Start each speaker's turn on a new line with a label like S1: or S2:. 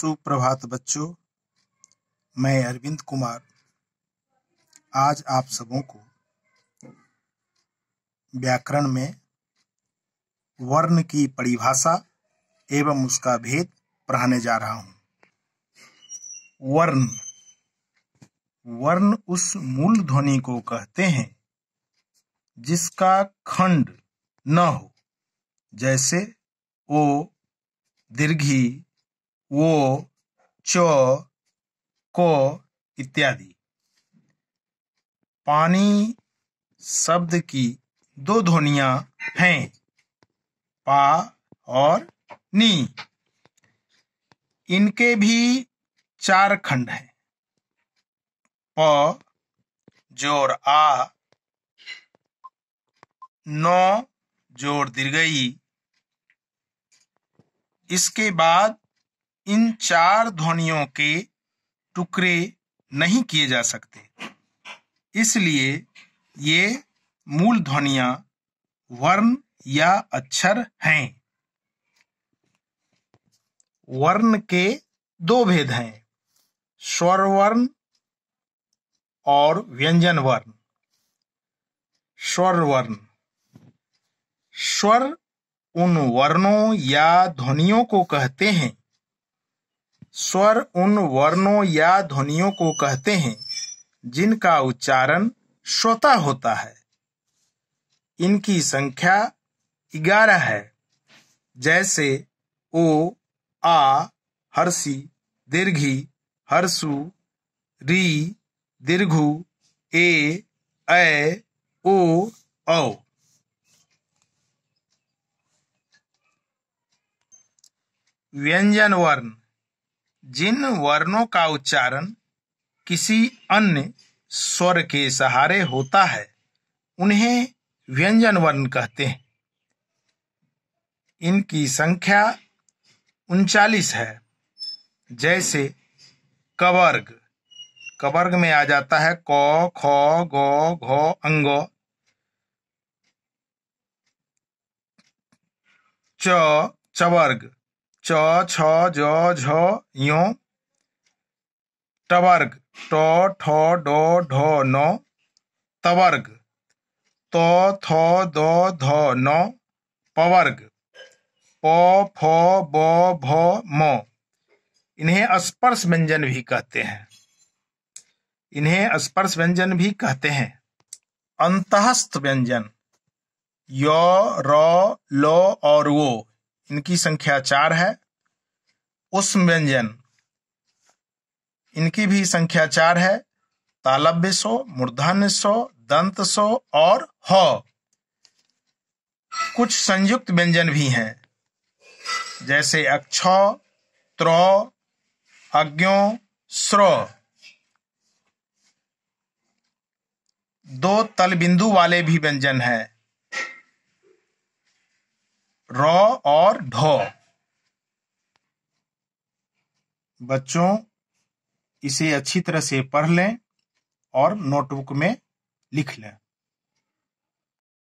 S1: सुप्रभात बच्चों मैं अरविंद कुमार आज आप सबों को व्याकरण में वर्ण की परिभाषा एवं उसका भेद पढ़ाने जा रहा हूं वर्ण वर्ण उस मूल ध्वनि को कहते हैं जिसका खंड न हो जैसे ओ दीर्घी वो च को इत्यादि पानी शब्द की दो ध्वनिया हैं पा और नी इनके भी चार खंड हैं प जोर आ नौ जोर दीर्घई इसके बाद इन चार ध्वनियों के टुकड़े नहीं किए जा सकते इसलिए ये मूल ध्वनिया वर्ण या अक्षर हैं वर्ण के दो भेद हैं स्वर वर्ण और व्यंजन वर्ण स्वर वर्ण स्वर उन वर्णों या ध्वनियों को कहते हैं स्वर उन वर्णों या ध्वनियों को कहते हैं जिनका उच्चारण स्वतः होता है इनकी संख्या ग्यारह है जैसे ओ आ हर्षी दीर्घी हर्षु री दीर्घु ए ऐ ओ औ व्यंजन वर्ण जिन वर्णों का उच्चारण किसी अन्य स्वर के सहारे होता है उन्हें व्यंजन वर्ण कहते हैं इनकी संख्या उनचालीस है जैसे कवर्ग कवर्ग में आ जाता है क ख ग घ अंग च चवर्ग च छ ज झ यो टवर्ग ट ठ ड ढ न तवर्ग त थ द ध न पवर्ग प फ ब भ म इन्हें स्पर्श व्यंजन भी कहते हैं इन्हें स्पर्श व्यंजन भी कहते हैं अंतस्थ व्यंजन य र ल और वो इनकी संख्या चार है उष्म व्यंजन इनकी भी संख्या चार है तालब्य सो मूर्धन्य सो दंत सो और ह कुछ संयुक्त व्यंजन भी हैं जैसे अक्ष त्र अज्ञो स्र दो तल बिंदु वाले भी व्यंजन हैं रॉ और ढ बच्चों इसे अच्छी तरह से पढ़ लें और नोटबुक में लिख लें